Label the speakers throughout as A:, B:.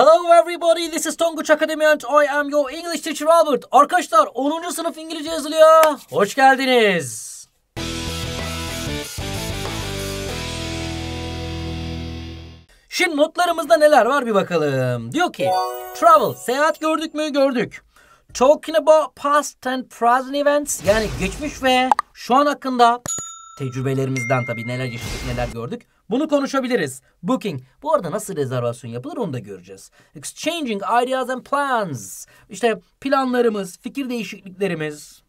A: Hello everybody, this is Tonguç Academy and I am your English teacher Robert. Arkadaşlar 10. sınıf İngilizce yazılıyor. Hoş geldiniz. Şimdi notlarımızda neler var bir bakalım. Diyor ki, travel, seyahat gördük mü? Gördük. Talking about past and present events, yani geçmiş ve şu an hakkında tecrübelerimizden tabii neler yaşadık, neler gördük. Bunu konuşabiliriz. Booking. Bu arada nasıl rezervasyon yapılır onu da göreceğiz. Exchanging ideas and plans. İşte planlarımız, fikir değişikliklerimiz.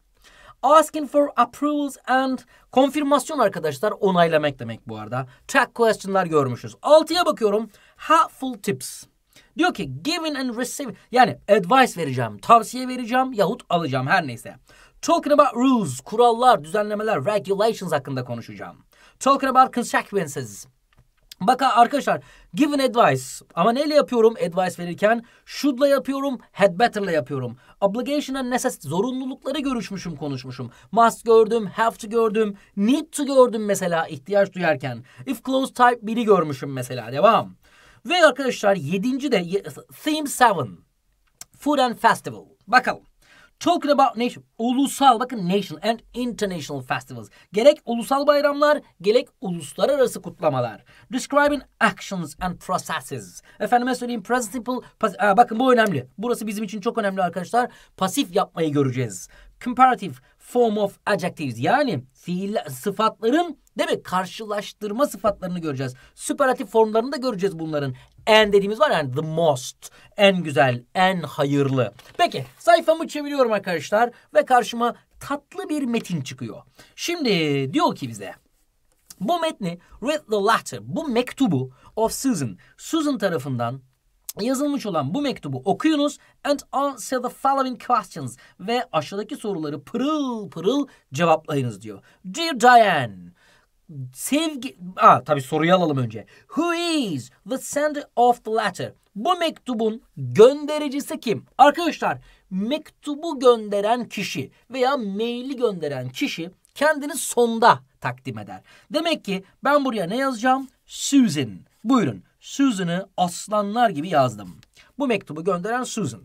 A: Asking for approvals and konfirmasyon arkadaşlar onaylamak demek bu arada. Track question'lar görmüşüz. Altıya bakıyorum. Helpful tips. Diyor ki giving and receiving yani advice vereceğim, tavsiye vereceğim yahut alacağım her neyse. Talking about rules, kurallar, düzenlemeler, regulations hakkında konuşacağım. Talking about consequences, Bakın arkadaşlar given advice ama neyle yapıyorum advice verirken should'la yapıyorum had better'la yapıyorum. Obligation and necessity zorunlulukları görüşmüşüm konuşmuşum. Must gördüm, have to gördüm, need to gördüm mesela ihtiyaç duyarken. If close type 1'i görmüşüm mesela devam. Ve arkadaşlar yedinci de theme 7 food and festival. Bakalım. Talking about nation. Ulusal bakın national and international festivals. Gerek ulusal bayramlar gerek uluslararası kutlamalar. Describing actions and processes. Efendime söyleyeyim principle. Pas- Aa, bakın bu önemli. Burası bizim için çok önemli arkadaşlar. Pasif yapmayı göreceğiz. Comparative form of adjectives. Yani fiil sıfatların değil mi? Karşılaştırma sıfatlarını göreceğiz. Superlative formlarını da göreceğiz bunların en dediğimiz var yani the most. En güzel, en hayırlı. Peki sayfamı çeviriyorum arkadaşlar ve karşıma tatlı bir metin çıkıyor. Şimdi diyor ki bize bu metni read the letter bu mektubu of Susan Susan tarafından yazılmış olan bu mektubu okuyunuz and answer the following questions ve aşağıdaki soruları pırıl pırıl cevaplayınız diyor. Dear Diane, sevgi... Aa tabii soruyu alalım önce. Who is the sender of the letter? Bu mektubun göndericisi kim? Arkadaşlar mektubu gönderen kişi veya maili gönderen kişi kendini sonda takdim eder. Demek ki ben buraya ne yazacağım? Susan. Buyurun. Susan'ı aslanlar gibi yazdım. Bu mektubu gönderen Susan.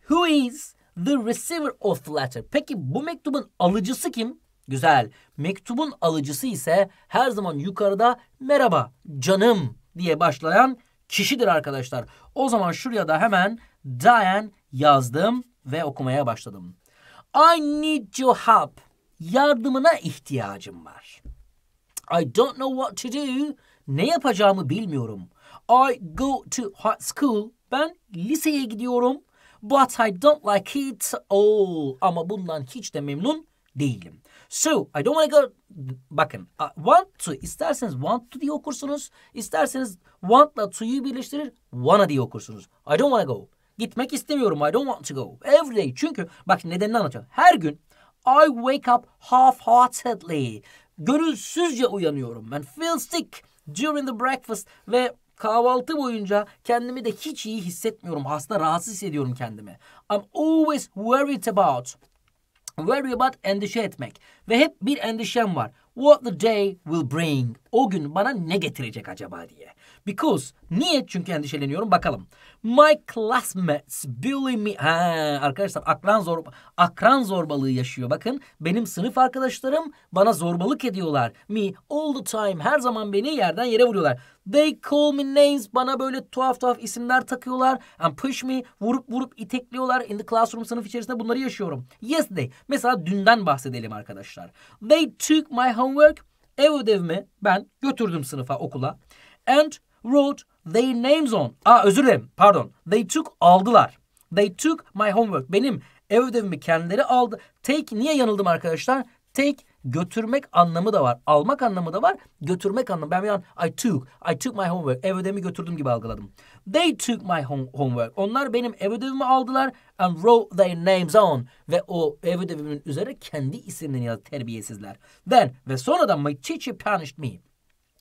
A: Who is the receiver of the letter? Peki bu mektubun alıcısı kim? Güzel. Mektubun alıcısı ise her zaman yukarıda merhaba canım diye başlayan kişidir arkadaşlar. O zaman şuraya da hemen Diane yazdım ve okumaya başladım. I need your help. Yardımına ihtiyacım var. I don't know what to do. Ne yapacağımı bilmiyorum. I go to high school. Ben liseye gidiyorum. But I don't like it all. Ama bundan hiç de memnun değilim. So I don't want to go bakın uh, want to isterseniz want to diye okursunuz. isterseniz want want'la to'yu birleştirir wanna diye okursunuz. I don't want to go. Gitmek istemiyorum. I don't want to go. Every day. Çünkü bak nedenini anlatıyorum. Her gün I wake up half-heartedly. Gönülsüzce uyanıyorum. Ben feel sick during the breakfast ve kahvaltı boyunca kendimi de hiç iyi hissetmiyorum. Hasta rahatsız hissediyorum kendimi. I'm always worried about Worry about endişe etmek. Ve hep bir endişem var. What the day will bring o gün bana ne getirecek acaba diye. Because niye? Çünkü endişeleniyorum bakalım. My classmates bully me. Ha, arkadaşlar akran zor akran zorbalığı yaşıyor. Bakın benim sınıf arkadaşlarım bana zorbalık ediyorlar. Me all the time her zaman beni yerden yere vuruyorlar. They call me names. Bana böyle tuhaf tuhaf isimler takıyorlar. And push me. Vurup vurup itekliyorlar. In the classroom sınıf içerisinde bunları yaşıyorum. Yesterday. Mesela dünden bahsedelim arkadaşlar. They took my homework. Ev ödevimi ben götürdüm sınıfa okula. And wrote their names on. Aa özür dilerim pardon. They took aldılar. They took my homework. Benim ev ödevimi kendileri aldı. Take niye yanıldım arkadaşlar? Take götürmek anlamı da var. Almak anlamı da var. Götürmek anlamı. Ben bir an I took. I took my homework. Ev ödevimi götürdüm gibi algıladım. They took my homework. Onlar benim ev ödevimi aldılar and wrote their names on. Ve o ev ödevimin üzerine kendi isimlerini yazdı terbiyesizler. Then ve sonra da my teacher punished me.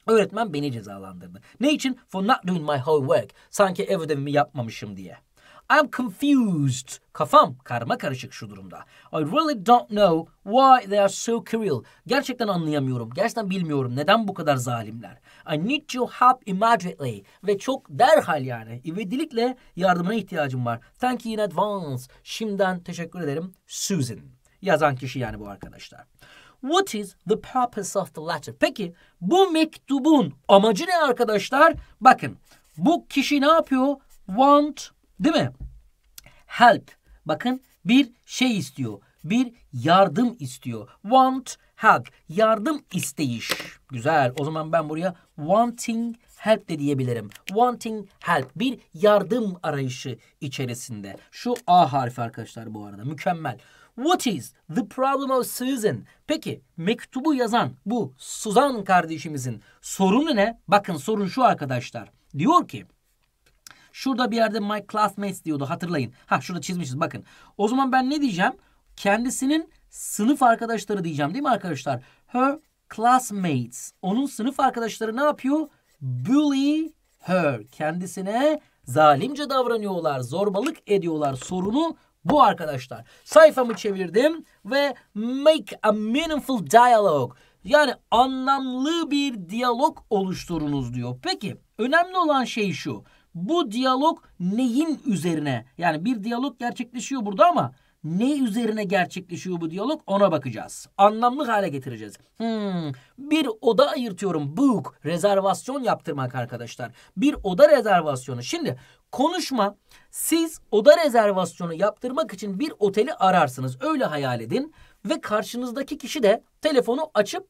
A: Öğretmen beni cezalandırdı. Ne için? For not doing my homework. Sanki ev ödevimi yapmamışım diye. I'm confused. Kafam karma karışık şu durumda. I really don't know why they are so cruel. Gerçekten anlayamıyorum. Gerçekten bilmiyorum neden bu kadar zalimler. I need your help immediately. Ve çok derhal yani ivedilikle yardımına ihtiyacım var. Thank you in advance. Şimdiden teşekkür ederim Susan. Yazan kişi yani bu arkadaşlar. What is the purpose of the letter? Peki bu mektubun amacı ne arkadaşlar? Bakın bu kişi ne yapıyor? Want Değil mi? Help. Bakın bir şey istiyor. Bir yardım istiyor. Want help. Yardım isteyiş. Güzel. O zaman ben buraya wanting help de diyebilirim. Wanting help. Bir yardım arayışı içerisinde. Şu A harfi arkadaşlar bu arada. Mükemmel. What is the problem of Susan? Peki mektubu yazan bu Suzan kardeşimizin sorunu ne? Bakın sorun şu arkadaşlar. Diyor ki Şurada bir yerde my classmates diyordu hatırlayın. Ha şurada çizmişiz bakın. O zaman ben ne diyeceğim? Kendisinin sınıf arkadaşları diyeceğim değil mi arkadaşlar? Her classmates. Onun sınıf arkadaşları ne yapıyor? Bully her. Kendisine zalimce davranıyorlar, zorbalık ediyorlar. Sorunu bu arkadaşlar. Sayfamı çevirdim ve make a meaningful dialogue. Yani anlamlı bir diyalog oluşturunuz diyor. Peki önemli olan şey şu. Bu diyalog neyin üzerine? Yani bir diyalog gerçekleşiyor burada ama ne üzerine gerçekleşiyor bu diyalog ona bakacağız. Anlamlı hale getireceğiz. Hmm, bir oda ayırtıyorum. Book. Rezervasyon yaptırmak arkadaşlar. Bir oda rezervasyonu. Şimdi konuşma siz oda rezervasyonu yaptırmak için bir oteli ararsınız. Öyle hayal edin. Ve karşınızdaki kişi de telefonu açıp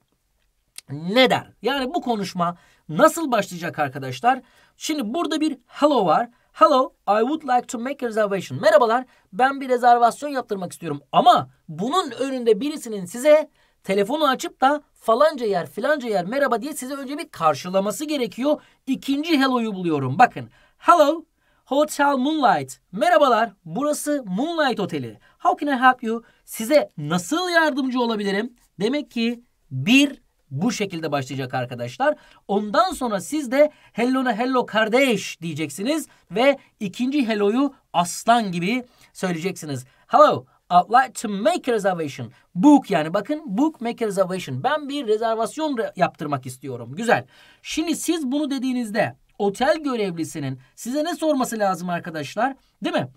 A: ne der? Yani bu konuşma Nasıl başlayacak arkadaşlar? Şimdi burada bir hello var. Hello, I would like to make a reservation. Merhabalar, ben bir rezervasyon yaptırmak istiyorum. Ama bunun önünde birisinin size telefonu açıp da falanca yer filanca yer merhaba diye size önce bir karşılaması gerekiyor. İkinci hello'yu buluyorum. Bakın, hello, Hotel Moonlight. Merhabalar, burası Moonlight Oteli. How can I help you? Size nasıl yardımcı olabilirim? Demek ki bir bu şekilde başlayacak arkadaşlar. Ondan sonra siz de hellona hello kardeş diyeceksiniz ve ikinci hello'yu aslan gibi söyleyeceksiniz. Hello, I'd like to make a reservation. Book yani bakın book make a reservation. Ben bir rezervasyon yaptırmak istiyorum. Güzel. Şimdi siz bunu dediğinizde otel görevlisinin size ne sorması lazım arkadaşlar? Değil mi?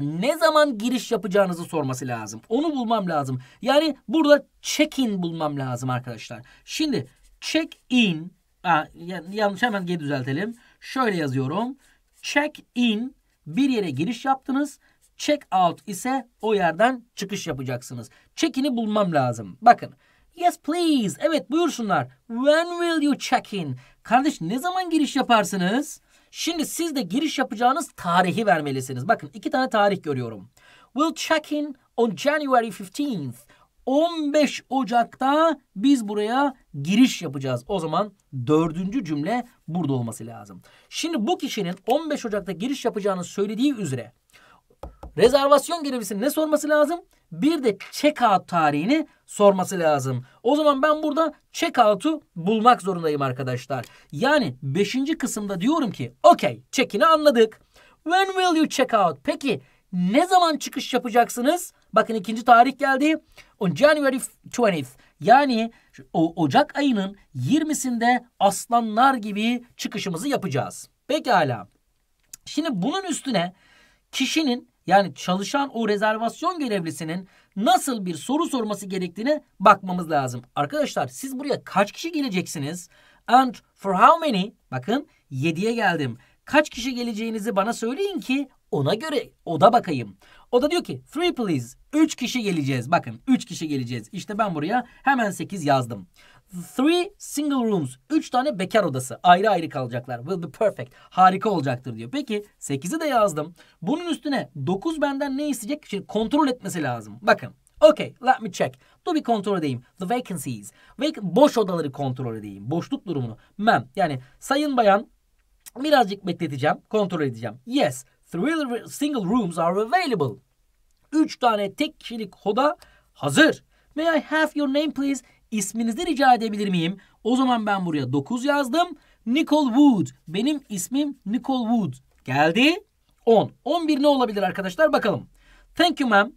A: ne zaman giriş yapacağınızı sorması lazım. Onu bulmam lazım. Yani burada check-in bulmam lazım arkadaşlar. Şimdi check-in yanlış hemen geri düzeltelim. Şöyle yazıyorum. Check-in bir yere giriş yaptınız. Check out ise o yerden çıkış yapacaksınız. Check-in'i bulmam lazım. Bakın. Yes please. Evet buyursunlar. When will you check in? Kardeş ne zaman giriş yaparsınız? Şimdi siz de giriş yapacağınız tarihi vermelisiniz. Bakın iki tane tarih görüyorum. We'll check in on January 15th. 15 Ocak'ta biz buraya giriş yapacağız. O zaman dördüncü cümle burada olması lazım. Şimdi bu kişinin 15 Ocak'ta giriş yapacağını söylediği üzere rezervasyon görevlisinin ne sorması lazım? bir de checkout tarihini sorması lazım. O zaman ben burada checkout'u bulmak zorundayım arkadaşlar. Yani 5. kısımda diyorum ki okey check'ini anladık. When will you check out? Peki ne zaman çıkış yapacaksınız? Bakın ikinci tarih geldi. On January 20th. Yani o Ocak ayının 20'sinde aslanlar gibi çıkışımızı yapacağız. Pekala. Şimdi bunun üstüne kişinin yani çalışan o rezervasyon görevlisinin nasıl bir soru sorması gerektiğini bakmamız lazım. Arkadaşlar siz buraya kaç kişi geleceksiniz? And for how many? Bakın 7'ye geldim. Kaç kişi geleceğinizi bana söyleyin ki ona göre oda bakayım. O da diyor ki three please. Üç kişi geleceğiz. Bakın üç kişi geleceğiz. İşte ben buraya hemen sekiz yazdım. Three single rooms. Üç tane bekar odası. Ayrı ayrı kalacaklar. Will be perfect. Harika olacaktır diyor. Peki 8'i de yazdım. Bunun üstüne 9 benden ne isteyecek? Şimdi kontrol etmesi lazım. Bakın. Okay, let me check. Dur bir kontrol edeyim. The vacancies. Vac boş odaları kontrol edeyim. Boşluk durumunu. Mem. Yani sayın bayan birazcık bekleteceğim. Kontrol edeceğim. Yes, three single rooms are available. Üç tane tek kişilik oda hazır. May I have your name please? isminizi rica edebilir miyim? O zaman ben buraya 9 yazdım. Nicole Wood. Benim ismim Nicole Wood. Geldi. 10. 11 ne olabilir arkadaşlar? Bakalım. Thank you ma'am.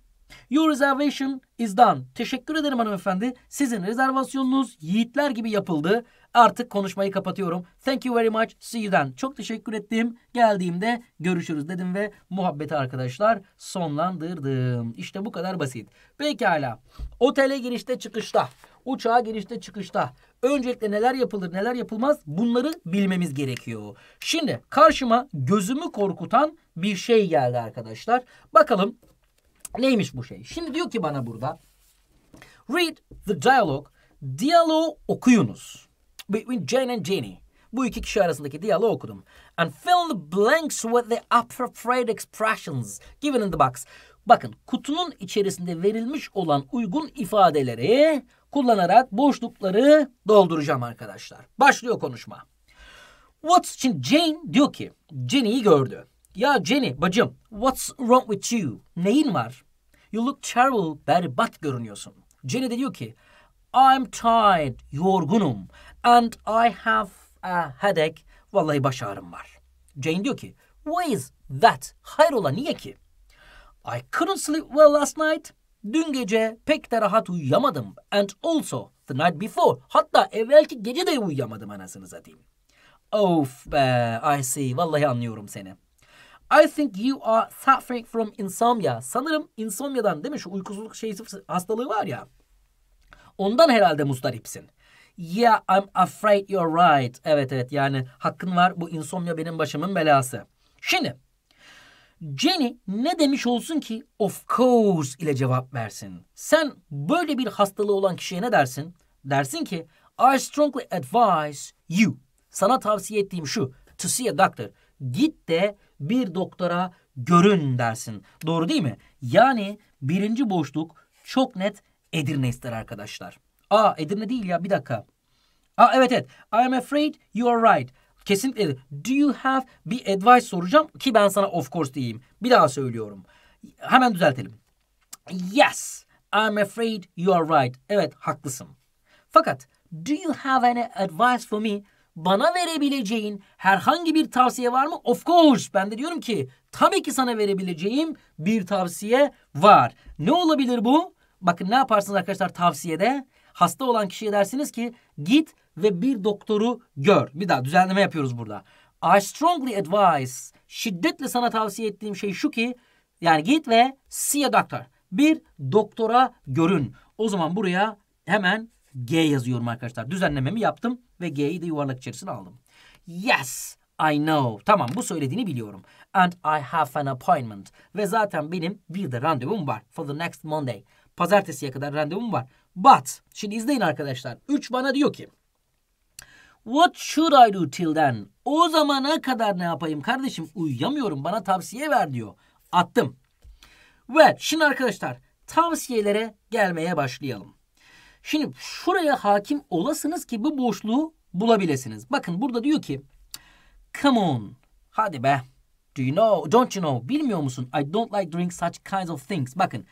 A: Your reservation is done. Teşekkür ederim hanımefendi. Sizin rezervasyonunuz yiğitler gibi yapıldı. Artık konuşmayı kapatıyorum. Thank you very much. See you then. Çok teşekkür ettim. Geldiğimde görüşürüz dedim ve muhabbeti arkadaşlar sonlandırdım. İşte bu kadar basit. Pekala. Otele girişte çıkışta uçağa girişte çıkışta öncelikle neler yapılır neler yapılmaz bunları bilmemiz gerekiyor. Şimdi karşıma gözümü korkutan bir şey geldi arkadaşlar. Bakalım neymiş bu şey. Şimdi diyor ki bana burada read the dialogue. Diyaloğu okuyunuz. Between Jane and Jenny. Bu iki kişi arasındaki diyaloğu okudum. And fill the blanks with the appropriate expressions given in the box. Bakın kutunun içerisinde verilmiş olan uygun ifadeleri kullanarak boşlukları dolduracağım arkadaşlar. Başlıyor konuşma. What's için Jane diyor ki Jenny'yi gördü. Ya Jenny bacım what's wrong with you? Neyin var? You look terrible berbat görünüyorsun. Jenny de diyor ki I'm tired yorgunum and I have a headache. Vallahi baş ağrım var. Jane diyor ki why is that? Hayrola niye ki? I couldn't sleep well last night. Dün gece pek de rahat uyuyamadım. And also the night before. Hatta evvelki gece de uyuyamadım anasını satayım. Of be I see. Vallahi anlıyorum seni. I think you are suffering from insomnia. Sanırım insomnia'dan değil mi? Şu uykusuzluk şeyi hastalığı var ya. Ondan herhalde muzdaripsin. Yeah, I'm afraid you're right. Evet evet yani hakkın var. Bu insomnia benim başımın belası. Şimdi Jenny ne demiş olsun ki of course ile cevap versin. Sen böyle bir hastalığı olan kişiye ne dersin? Dersin ki I strongly advise you. Sana tavsiye ettiğim şu. To see a doctor. Git de bir doktora görün dersin. Doğru değil mi? Yani birinci boşluk çok net Edirne ister arkadaşlar. Aa Edirne değil ya bir dakika. Aa evet evet. I am afraid you are right. Kesinlikle. Do you have bir advice soracağım ki ben sana of course diyeyim. Bir daha söylüyorum. Hemen düzeltelim. Yes, I'm afraid you are right. Evet, haklısın. Fakat do you have any advice for me? Bana verebileceğin herhangi bir tavsiye var mı? Of course. Ben de diyorum ki tabii ki sana verebileceğim bir tavsiye var. Ne olabilir bu? Bakın ne yaparsınız arkadaşlar tavsiyede? Hasta olan kişiye dersiniz ki git ve bir doktoru gör. Bir daha düzenleme yapıyoruz burada. I strongly advise, şiddetle sana tavsiye ettiğim şey şu ki, yani git ve see a doctor. Bir doktora görün. O zaman buraya hemen G yazıyorum arkadaşlar. Düzenlememi yaptım ve G'yi de yuvarlak içerisine aldım. Yes, I know. Tamam bu söylediğini biliyorum. And I have an appointment. Ve zaten benim bir de randevum var. For the next Monday. Pazartesiye kadar randevum var. But, şimdi izleyin arkadaşlar. 3 bana diyor ki What should I do till then? O zamana kadar ne yapayım kardeşim? Uyuyamıyorum bana tavsiye ver diyor. Attım. Ve şimdi arkadaşlar tavsiyelere gelmeye başlayalım. Şimdi şuraya hakim olasınız ki bu boşluğu bulabilirsiniz. Bakın burada diyor ki Come on. Hadi be. Do you know? Don't you know? Bilmiyor musun? I don't like drink such kinds of things. Bakın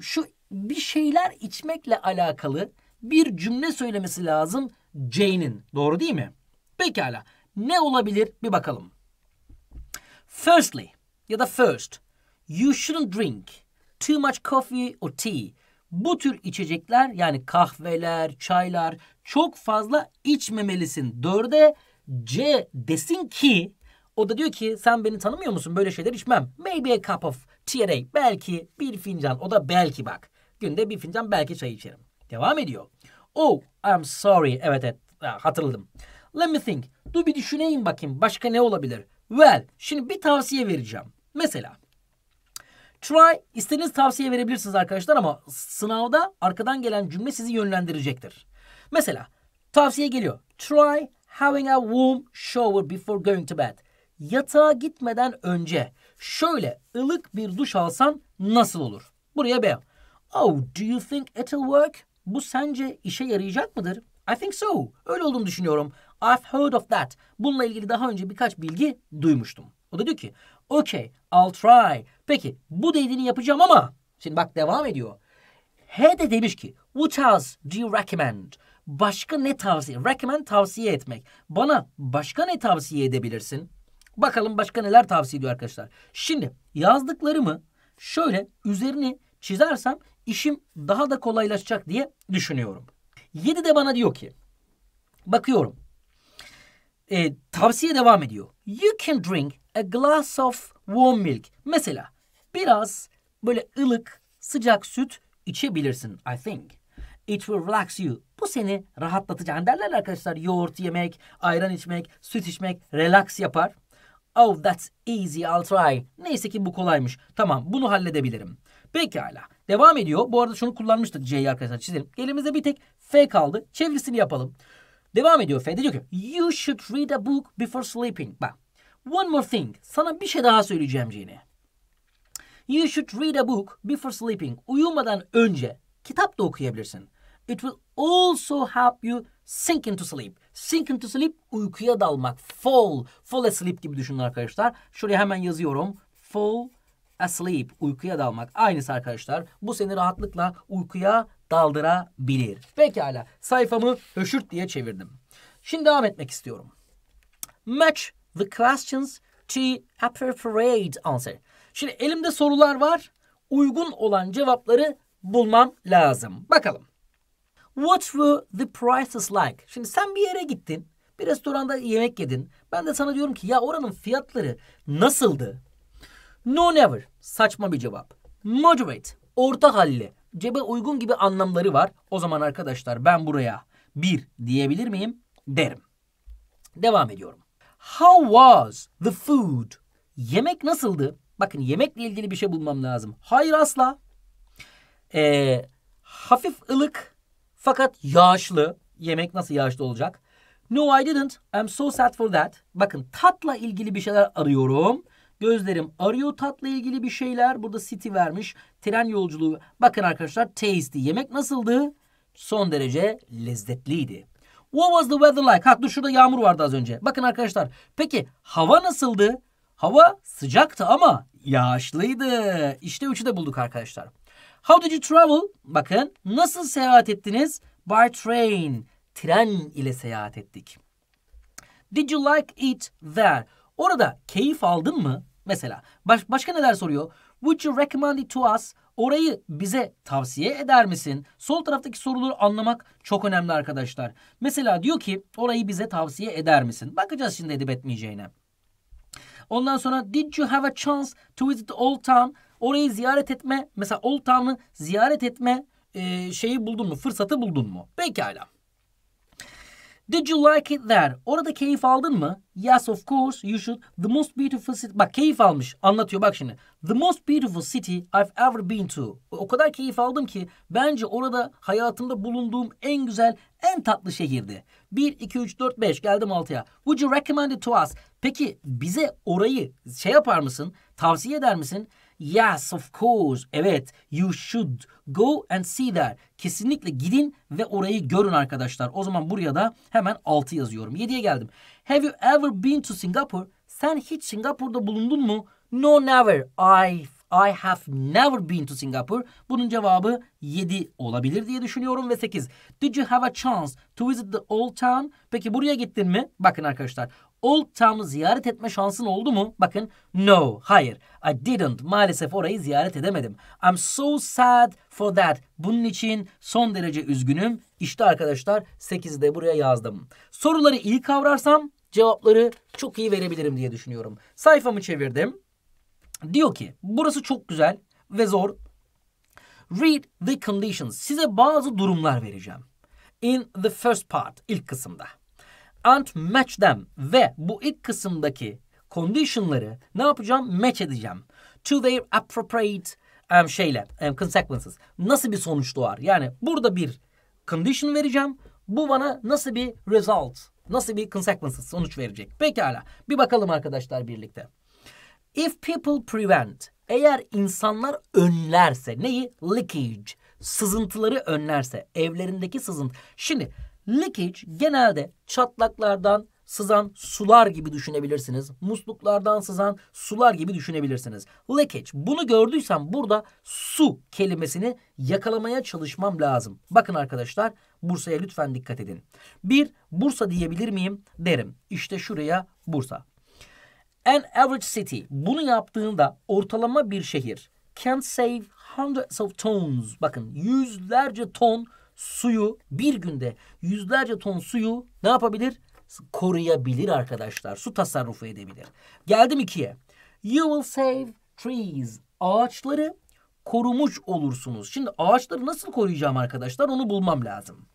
A: şu bir şeyler içmekle alakalı bir cümle söylemesi lazım Jane'in. Doğru değil mi? Pekala. Ne olabilir? Bir bakalım. Firstly ya da first. You shouldn't drink too much coffee or tea. Bu tür içecekler yani kahveler, çaylar çok fazla içmemelisin. Dörde C desin ki o da diyor ki sen beni tanımıyor musun? Böyle şeyler içmem. Maybe a cup of tea Belki bir fincan. O da belki bak. Günde bir fincan belki çay içerim. Devam ediyor. Oh, I'm sorry. Evet evet. hatırladım. Let me think. Dur bir düşüneyim bakayım. Başka ne olabilir? Well, şimdi bir tavsiye vereceğim. Mesela Try istediğiniz tavsiye verebilirsiniz arkadaşlar ama sınavda arkadan gelen cümle sizi yönlendirecektir. Mesela tavsiye geliyor. Try having a warm shower before going to bed. Yatağa gitmeden önce şöyle ılık bir duş alsan nasıl olur? Buraya B. Oh, do you think it'll work? Bu sence işe yarayacak mıdır? I think so. Öyle olduğunu düşünüyorum. I've heard of that. Bununla ilgili daha önce birkaç bilgi duymuştum. O da diyor ki okay I'll try. Peki bu dediğini yapacağım ama şimdi bak devam ediyor. He de demiş ki what else do you recommend? Başka ne tavsiye? Recommend tavsiye etmek. Bana başka ne tavsiye edebilirsin? Bakalım başka neler tavsiye ediyor arkadaşlar. Şimdi yazdıklarımı şöyle üzerine çizersem işim daha da kolaylaşacak diye düşünüyorum. 7 de bana diyor ki bakıyorum e, tavsiye devam ediyor. You can drink a glass of warm milk. Mesela biraz böyle ılık sıcak süt içebilirsin I think. It will relax you. Bu seni rahatlatacak. Yani derler arkadaşlar yoğurt yemek, ayran içmek, süt içmek relax yapar. Oh that's easy I'll try. Neyse ki bu kolaymış. Tamam bunu halledebilirim. Pekala. Devam ediyor. Bu arada şunu kullanmıştık C'yi arkadaşlar çizelim. Elimizde bir tek F kaldı. Çevirisini yapalım. Devam ediyor F. De diyor ki You should read a book before sleeping. Bak. One more thing. Sana bir şey daha söyleyeceğim Jane. You should read a book before sleeping. Uyumadan önce kitap da okuyabilirsin. It will also help you sink into sleep. Sink into sleep uykuya dalmak. Fall. Fall asleep gibi düşünün arkadaşlar. Şuraya hemen yazıyorum. Fall asleep. Uykuya dalmak. Aynısı arkadaşlar. Bu seni rahatlıkla uykuya daldırabilir. Pekala. Sayfamı höşürt diye çevirdim. Şimdi devam etmek istiyorum. Match the questions to appropriate answer. Şimdi elimde sorular var. Uygun olan cevapları bulmam lazım. Bakalım. What were the prices like? Şimdi sen bir yere gittin. Bir restoranda yemek yedin. Ben de sana diyorum ki ya oranın fiyatları nasıldı? No never. Saçma bir cevap. Moderate. Orta halli. Cebe uygun gibi anlamları var. O zaman arkadaşlar ben buraya bir diyebilir miyim? Derim. Devam ediyorum. How was the food? Yemek nasıldı? Bakın yemekle ilgili bir şey bulmam lazım. Hayır asla. Ee, hafif ılık fakat yağışlı. Yemek nasıl yağışlı olacak? No I didn't. I'm so sad for that. Bakın tatla ilgili bir şeyler arıyorum. Gözlerim arıyor tatla ilgili bir şeyler. Burada city vermiş. Tren yolculuğu. Bakın arkadaşlar tasty. Yemek nasıldı? Son derece lezzetliydi. What was the weather like? Ha dur şurada yağmur vardı az önce. Bakın arkadaşlar. Peki hava nasıldı? Hava sıcaktı ama yağışlıydı. İşte üçü de bulduk arkadaşlar. How did you travel? Bakın nasıl seyahat ettiniz? By train. Tren ile seyahat ettik. Did you like it there? Orada keyif aldın mı? Mesela baş, başka neler soruyor? Would you recommend it to us? Orayı bize tavsiye eder misin? Sol taraftaki soruları anlamak çok önemli arkadaşlar. Mesela diyor ki orayı bize tavsiye eder misin? Bakacağız şimdi edip etmeyeceğine. Ondan sonra did you have a chance to visit the old town? Orayı ziyaret etme, mesela Old Town'ı ziyaret etme e, şeyi buldun mu? Fırsatı buldun mu? Pekala. Did you like it there? Orada keyif aldın mı? Yes of course you should. The most beautiful city. Bak keyif almış. Anlatıyor bak şimdi. The most beautiful city I've ever been to. O kadar keyif aldım ki bence orada hayatımda bulunduğum en güzel, en tatlı şehirdi. 1, 2, 3, 4, 5 geldim 6'ya. Would you recommend it to us? Peki bize orayı şey yapar mısın? Tavsiye eder misin? Yes, of course. Evet, you should go and see that. Kesinlikle gidin ve orayı görün arkadaşlar. O zaman buraya da hemen 6 yazıyorum. 7'ye geldim. Have you ever been to Singapore? Sen hiç Singapur'da bulundun mu? No, never. I I have never been to Singapore. Bunun cevabı 7 olabilir diye düşünüyorum ve 8. Did you have a chance to visit the old town? Peki buraya gittin mi? Bakın arkadaşlar Old Town'u ziyaret etme şansın oldu mu? Bakın no, hayır. I didn't. Maalesef orayı ziyaret edemedim. I'm so sad for that. Bunun için son derece üzgünüm. İşte arkadaşlar 8'i de buraya yazdım. Soruları iyi kavrarsam cevapları çok iyi verebilirim diye düşünüyorum. Sayfamı çevirdim. Diyor ki burası çok güzel ve zor. Read the conditions. Size bazı durumlar vereceğim. In the first part ilk kısımda and match them ve bu ilk kısımdaki conditionları ne yapacağım? Match edeceğim. To their appropriate um, şeyle um, consequences. Nasıl bir sonuç doğar? Yani burada bir condition vereceğim. Bu bana nasıl bir result, nasıl bir consequences sonuç verecek? Pekala. Bir bakalım arkadaşlar birlikte. If people prevent, eğer insanlar önlerse neyi? Leakage, sızıntıları önlerse, evlerindeki sızıntı. Şimdi Leakage genelde çatlaklardan sızan sular gibi düşünebilirsiniz. Musluklardan sızan sular gibi düşünebilirsiniz. Leakage. Bunu gördüysem burada su kelimesini yakalamaya çalışmam lazım. Bakın arkadaşlar Bursa'ya lütfen dikkat edin. Bir Bursa diyebilir miyim derim. İşte şuraya Bursa. An average city. Bunu yaptığında ortalama bir şehir can save hundreds of tons. Bakın yüzlerce ton suyu bir günde yüzlerce ton suyu ne yapabilir? Koruyabilir arkadaşlar. Su tasarrufu edebilir. Geldim ikiye. You will save trees. Ağaçları korumuş olursunuz. Şimdi ağaçları nasıl koruyacağım arkadaşlar onu bulmam lazım.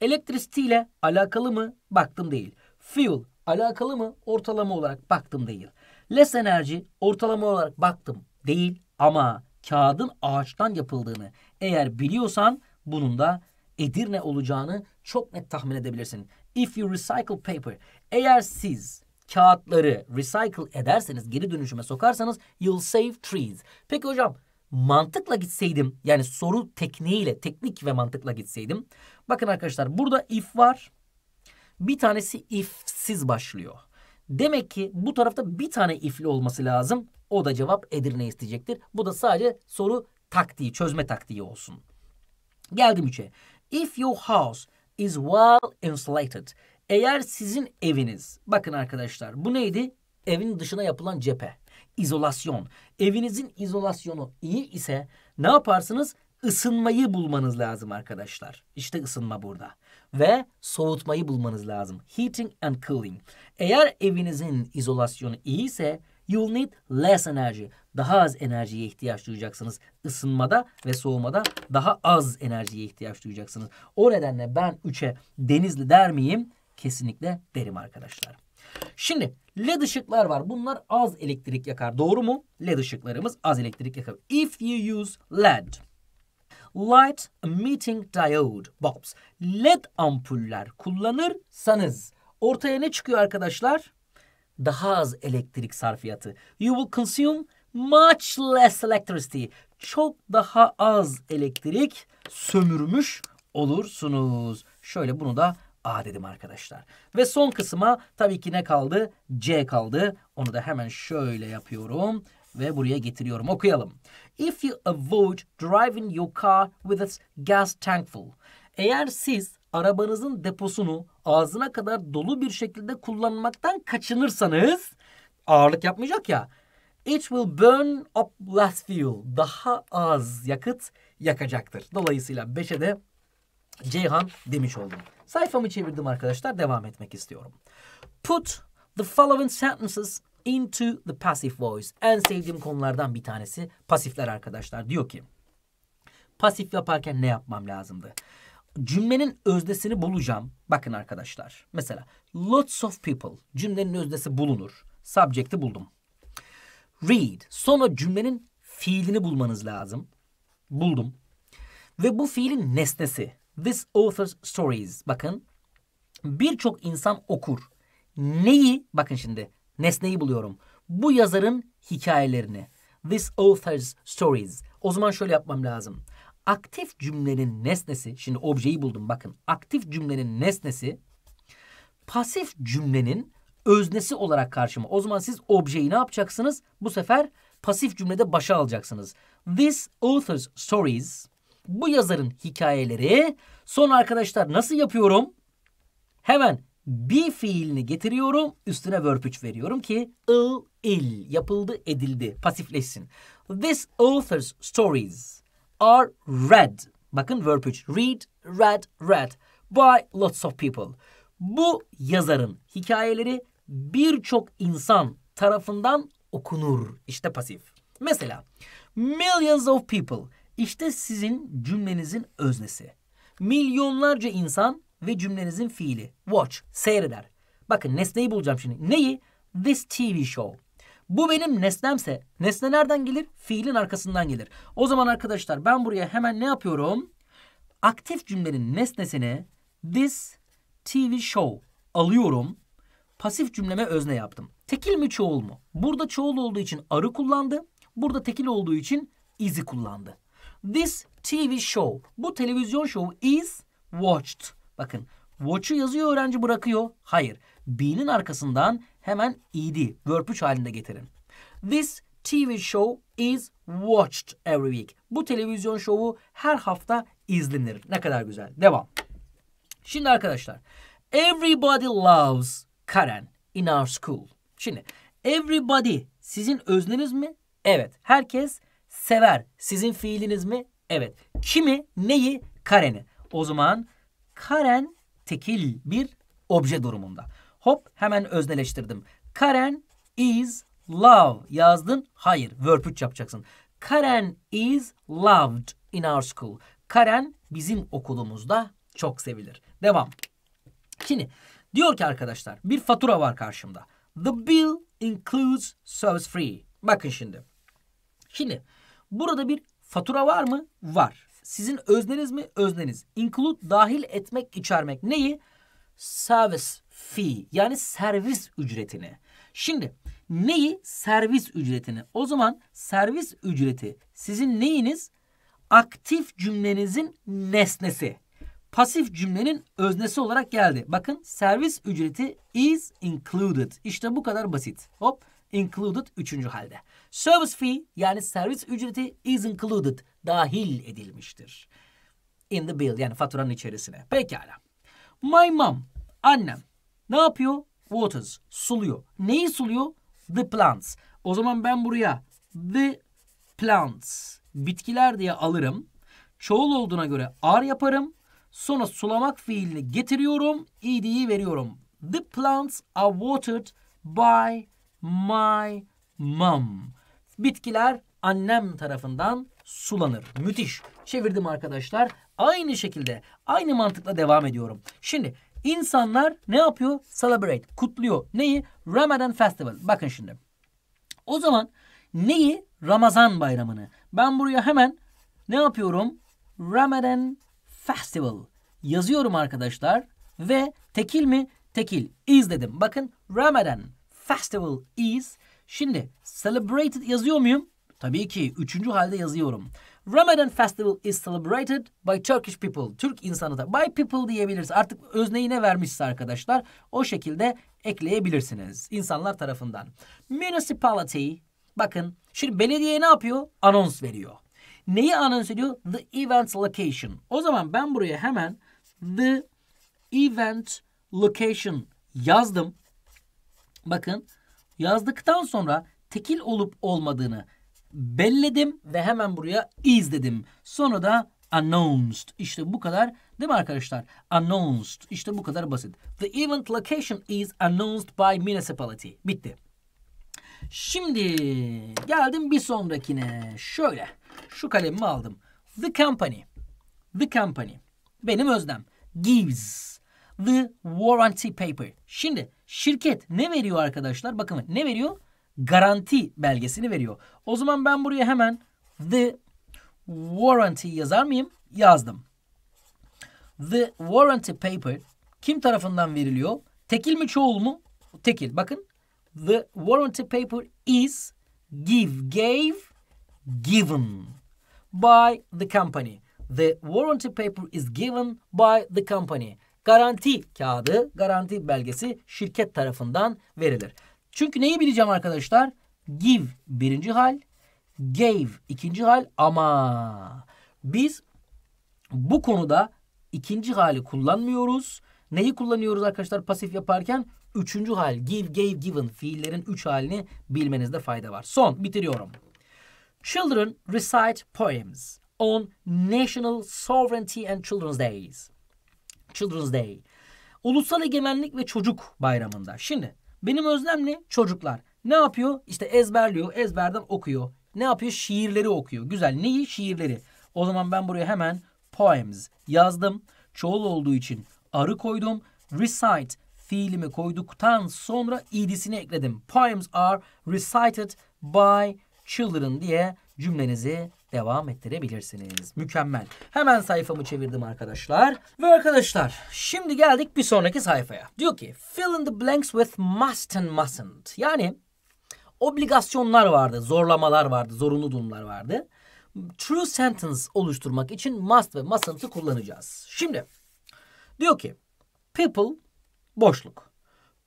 A: Electricity ile alakalı mı? Baktım değil. Fuel alakalı mı? Ortalama olarak baktım değil. Less enerji ortalama olarak baktım değil ama kağıdın ağaçtan yapıldığını eğer biliyorsan bunun da Edirne olacağını çok net tahmin edebilirsin. If you recycle paper, eğer siz kağıtları recycle ederseniz, geri dönüşüme sokarsanız you'll save trees. Peki hocam mantıkla gitseydim yani soru tekniğiyle, teknik ve mantıkla gitseydim. Bakın arkadaşlar burada if var. Bir tanesi ifsiz başlıyor. Demek ki bu tarafta bir tane ifli olması lazım. O da cevap Edirne isteyecektir. Bu da sadece soru taktiği, çözme taktiği olsun. Geldim 3'e. If your house is well insulated. Eğer sizin eviniz, bakın arkadaşlar bu neydi? Evin dışına yapılan cephe, izolasyon. Evinizin izolasyonu iyi ise ne yaparsınız? Isınmayı bulmanız lazım arkadaşlar. İşte ısınma burada. Ve soğutmayı bulmanız lazım. Heating and cooling. Eğer evinizin izolasyonu iyi ise you need less energy daha az enerjiye ihtiyaç duyacaksınız. Isınmada ve soğumada daha az enerjiye ihtiyaç duyacaksınız. O nedenle ben 3'e denizli der miyim? Kesinlikle derim arkadaşlar. Şimdi led ışıklar var. Bunlar az elektrik yakar. Doğru mu? Led ışıklarımız az elektrik yakar. If you use led light emitting diode bulbs led ampuller kullanırsanız ortaya ne çıkıyor arkadaşlar? Daha az elektrik sarfiyatı. You will consume Much less electricity. Çok daha az elektrik sömürmüş olursunuz. Şöyle bunu da A dedim arkadaşlar. Ve son kısma tabii ki ne kaldı? C kaldı. Onu da hemen şöyle yapıyorum ve buraya getiriyorum. Okuyalım. If you avoid driving your car with its gas tank full. Eğer siz arabanızın deposunu ağzına kadar dolu bir şekilde kullanmaktan kaçınırsanız ağırlık yapmayacak ya It will burn up less fuel. Daha az yakıt yakacaktır. Dolayısıyla 5'e de Ceyhan demiş oldum. Sayfamı çevirdim arkadaşlar. Devam etmek istiyorum. Put the following sentences into the passive voice. En sevdiğim konulardan bir tanesi pasifler arkadaşlar. Diyor ki pasif yaparken ne yapmam lazımdı? Cümlenin özdesini bulacağım. Bakın arkadaşlar. Mesela lots of people cümlenin özdesi bulunur. Subject'i buldum read. Sonra cümlenin fiilini bulmanız lazım. Buldum. Ve bu fiilin nesnesi. This author's stories. Bakın birçok insan okur. Neyi? Bakın şimdi nesneyi buluyorum. Bu yazarın hikayelerini. This author's stories. O zaman şöyle yapmam lazım. Aktif cümlenin nesnesi, şimdi objeyi buldum bakın. Aktif cümlenin nesnesi pasif cümlenin öznesi olarak karşıma. O zaman siz objeyi ne yapacaksınız? Bu sefer pasif cümlede başa alacaksınız. This author's stories bu yazarın hikayeleri son arkadaşlar nasıl yapıyorum? Hemen bir fiilini getiriyorum üstüne verb 3 veriyorum ki il il yapıldı edildi pasifleşsin. This author's stories are read. Bakın verb 3 read read read by lots of people. Bu yazarın hikayeleri birçok insan tarafından okunur. İşte pasif. Mesela millions of people işte sizin cümlenizin öznesi. Milyonlarca insan ve cümlenizin fiili. Watch, seyreder. Bakın nesneyi bulacağım şimdi. Neyi? This TV show. Bu benim nesnemse nesne nereden gelir? Fiilin arkasından gelir. O zaman arkadaşlar ben buraya hemen ne yapıyorum? Aktif cümlenin nesnesini this TV show alıyorum pasif cümleme özne yaptım. Tekil mi çoğul mu? Burada çoğul olduğu için arı kullandı. Burada tekil olduğu için is'i kullandı. This TV show. Bu televizyon show is watched. Bakın watch'u yazıyor öğrenci bırakıyor. Hayır. Be'nin arkasından hemen ed, verb 3 halinde getirin. This TV show is watched every week. Bu televizyon şovu her hafta izlenir. Ne kadar güzel. Devam. Şimdi arkadaşlar. Everybody loves Karen in our school. Şimdi everybody sizin özneniz mi? Evet. Herkes sever. Sizin fiiliniz mi? Evet. Kimi, neyi? Karen'i. O zaman Karen tekil bir obje durumunda. Hop hemen özneleştirdim. Karen is love yazdın. Hayır, verb 3 yapacaksın. Karen is loved in our school. Karen bizim okulumuzda çok sevilir. Devam. Şimdi Diyor ki arkadaşlar bir fatura var karşımda. The bill includes service free. Bakın şimdi. Şimdi burada bir fatura var mı? Var. Sizin özneniz mi? Özneniz. Include dahil etmek, içermek. Neyi? Service fee yani servis ücretini. Şimdi neyi? Servis ücretini. O zaman servis ücreti sizin neyiniz? Aktif cümlenizin nesnesi pasif cümlenin öznesi olarak geldi. Bakın servis ücreti is included. İşte bu kadar basit. Hop included üçüncü halde. Service fee yani servis ücreti is included dahil edilmiştir. In the bill yani faturanın içerisine. Pekala. My mom annem ne yapıyor? Waters suluyor. Neyi suluyor? The plants. O zaman ben buraya the plants bitkiler diye alırım. Çoğul olduğuna göre R yaparım. Sonra sulamak fiilini getiriyorum. ed'yi veriyorum. The plants are watered by my mom. Bitkiler annem tarafından sulanır. Müthiş. Çevirdim arkadaşlar. Aynı şekilde, aynı mantıkla devam ediyorum. Şimdi insanlar ne yapıyor? Celebrate, kutluyor. Neyi? Ramadan Festival. Bakın şimdi. O zaman neyi? Ramazan bayramını. Ben buraya hemen ne yapıyorum? Ramadan Festival yazıyorum arkadaşlar ve tekil mi? Tekil is dedim. Bakın Ramadan Festival is. Şimdi celebrated yazıyor muyum? Tabii ki üçüncü halde yazıyorum. Ramadan Festival is celebrated by Turkish people. Türk insanı da by people diyebiliriz. Artık özneyi ne vermişse arkadaşlar o şekilde ekleyebilirsiniz insanlar tarafından. Municipality bakın şimdi belediye ne yapıyor? Anons veriyor. Neyi anons ediyor? The event location. O zaman ben buraya hemen the event location yazdım. Bakın yazdıktan sonra tekil olup olmadığını belledim ve hemen buraya is dedim. Sonra da announced. İşte bu kadar değil mi arkadaşlar? Announced. İşte bu kadar basit. The event location is announced by municipality. Bitti. Şimdi geldim bir sonrakine. Şöyle. Şu kalemimi aldım. The company. The company. Benim öznem. Gives. The warranty paper. Şimdi şirket ne veriyor arkadaşlar? Bakın ne veriyor? Garanti belgesini veriyor. O zaman ben buraya hemen the warranty yazar mıyım? Yazdım. The warranty paper kim tarafından veriliyor? Tekil mi çoğul mu? Tekil. Bakın. The warranty paper is give gave given by the company. The warranty paper is given by the company. Garanti kağıdı, garanti belgesi şirket tarafından verilir. Çünkü neyi bileceğim arkadaşlar? Give birinci hal, gave ikinci hal ama biz bu konuda ikinci hali kullanmıyoruz. Neyi kullanıyoruz arkadaşlar pasif yaparken? Üçüncü hal give, gave, given fiillerin üç halini bilmenizde fayda var. Son bitiriyorum. Children recite poems on National Sovereignty and Children's Days. Children's Day. Ulusal Egemenlik ve Çocuk Bayramı'nda. Şimdi benim özlemle çocuklar ne yapıyor? İşte ezberliyor, ezberden okuyor. Ne yapıyor? Şiirleri okuyor. Güzel. Neyi? Şiirleri. O zaman ben buraya hemen poems yazdım. Çoğul olduğu için arı koydum. Recite fiilimi koyduktan sonra idisini ekledim. Poems are recited by children diye cümlenizi devam ettirebilirsiniz. Mükemmel. Hemen sayfamı çevirdim arkadaşlar. Ve arkadaşlar şimdi geldik bir sonraki sayfaya. Diyor ki fill in the blanks with must and mustn't. Yani obligasyonlar vardı, zorlamalar vardı, zorunlu durumlar vardı. True sentence oluşturmak için must ve mustn't'ı kullanacağız. Şimdi diyor ki people boşluk.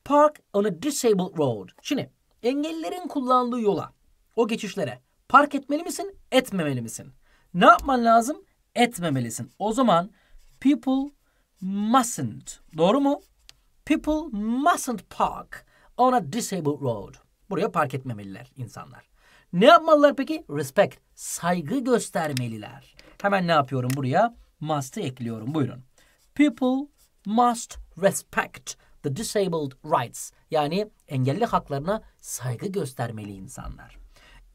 A: Park on a disabled road. Şimdi engellilerin kullandığı yola o geçişlere park etmeli misin, etmemeli misin? Ne yapman lazım? Etmemelisin. O zaman people mustn't. Doğru mu? People mustn't park on a disabled road. Buraya park etmemeliler insanlar. Ne yapmalılar peki? Respect. Saygı göstermeliler. Hemen ne yapıyorum buraya? Must'ı ekliyorum. Buyurun. People must respect the disabled rights. Yani engelli haklarına saygı göstermeli insanlar.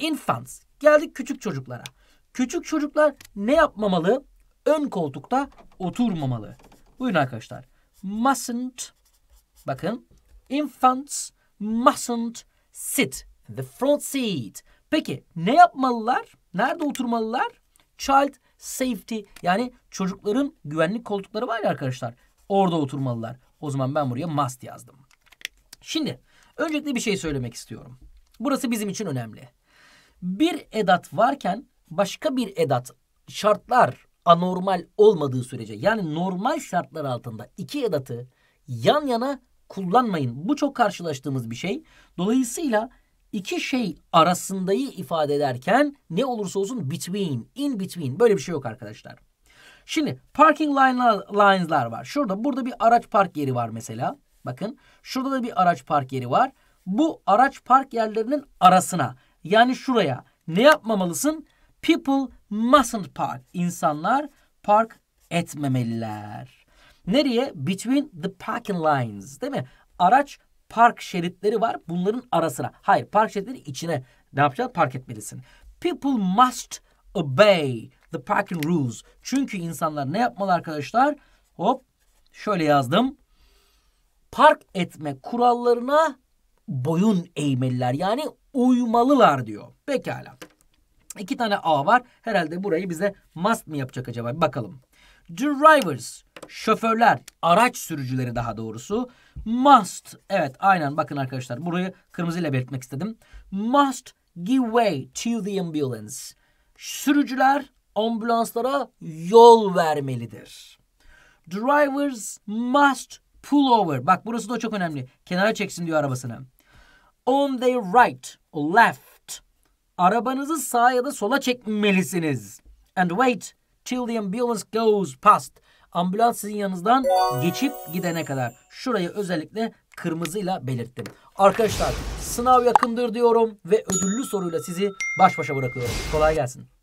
A: Infants. Geldik küçük çocuklara. Küçük çocuklar ne yapmamalı? Ön koltukta oturmamalı. Buyurun arkadaşlar. Mustn't. Bakın. Infants mustn't sit in the front seat. Peki ne yapmalılar? Nerede oturmalılar? Child safety yani çocukların güvenlik koltukları var ya arkadaşlar. Orada oturmalılar. O zaman ben buraya must yazdım. Şimdi öncelikle bir şey söylemek istiyorum. Burası bizim için önemli bir edat varken başka bir edat şartlar anormal olmadığı sürece yani normal şartlar altında iki edatı yan yana kullanmayın. Bu çok karşılaştığımız bir şey. Dolayısıyla iki şey arasındayı ifade ederken ne olursa olsun between, in between böyle bir şey yok arkadaşlar. Şimdi parking lines'lar var. Şurada burada bir araç park yeri var mesela. Bakın şurada da bir araç park yeri var. Bu araç park yerlerinin arasına yani şuraya ne yapmamalısın? People mustn't park. İnsanlar park etmemeliler. Nereye? Between the parking lines değil mi? Araç park şeritleri var bunların arasına. Hayır park şeritleri içine ne yapacaksın? Park etmelisin. People must obey the parking rules. Çünkü insanlar ne yapmalı arkadaşlar? Hop şöyle yazdım. Park etme kurallarına boyun eğmeliler. Yani uymalılar diyor. Pekala. İki tane A var. Herhalde burayı bize must mı yapacak acaba? bakalım. Drivers, şoförler, araç sürücüleri daha doğrusu. Must, evet aynen bakın arkadaşlar burayı kırmızıyla belirtmek istedim. Must give way to the ambulance. Sürücüler ambulanslara yol vermelidir. Drivers must pull over. Bak burası da çok önemli. Kenara çeksin diyor arabasını on the right or left. Arabanızı sağa ya da sola çekmelisiniz. And wait till the ambulance goes past. Ambulans sizin yanınızdan geçip gidene kadar. Şurayı özellikle kırmızıyla belirttim. Arkadaşlar sınav yakındır diyorum ve ödüllü soruyla sizi baş başa bırakıyorum. Kolay gelsin.